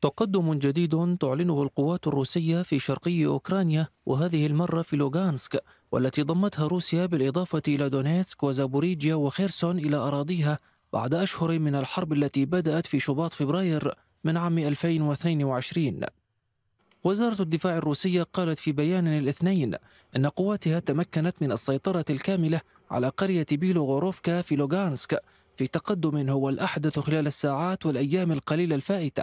تقدم جديد تعلنه القوات الروسية في شرقي أوكرانيا وهذه المرة في لوغانسك والتي ضمتها روسيا بالإضافة إلى دونيتسك وزابوريجيا وخيرسون إلى أراضيها بعد أشهر من الحرب التي بدأت في شباط فبراير من عام 2022 وزارة الدفاع الروسية قالت في بيان الاثنين أن قواتها تمكنت من السيطرة الكاملة على قرية بيلوغوروفكا في لوغانسك في تقدم هو الأحدث خلال الساعات والأيام القليلة الفائتة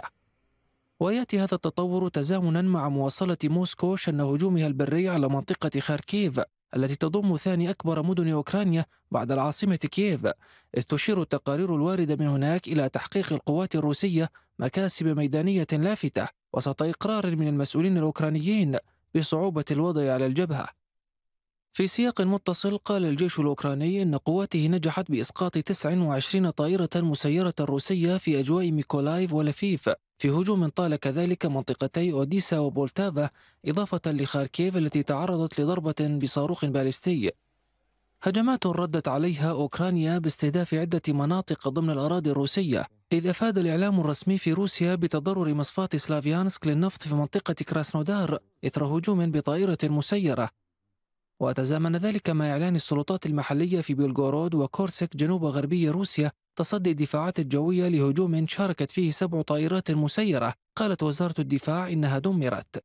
ويأتي هذا التطور تزامنا مع مواصلة موسكو شن هجومها البري على منطقة خاركيف التي تضم ثاني أكبر مدن أوكرانيا بعد العاصمة كييف إذ تشير التقارير الواردة من هناك إلى تحقيق القوات الروسية مكاسب ميدانية لافتة وسط إقرار من المسؤولين الأوكرانيين بصعوبة الوضع على الجبهة في سياق متصل قال الجيش الأوكراني أن قواته نجحت بإسقاط 29 طائرة مسيرة روسية في أجواء ميكولايف ولفيف في هجوم طال كذلك منطقتي أوديسا وبولتافا إضافة لخاركيف التي تعرضت لضربة بصاروخ باليستي هجمات ردت عليها أوكرانيا باستهداف عدة مناطق ضمن الأراضي الروسية إذ أفاد الإعلام الرسمي في روسيا بتضرر مصفاة سلافيانسك للنفط في منطقة كراسنودار إثر هجوم بطائرة مسيرة وتزامن ذلك مع إعلان السلطات المحلية في بيلغورود وكورسك جنوب غربي روسيا تصدي الدفاعات الجوية لهجوم شاركت فيه سبع طائرات مسيرة قالت وزارة الدفاع إنها دمرت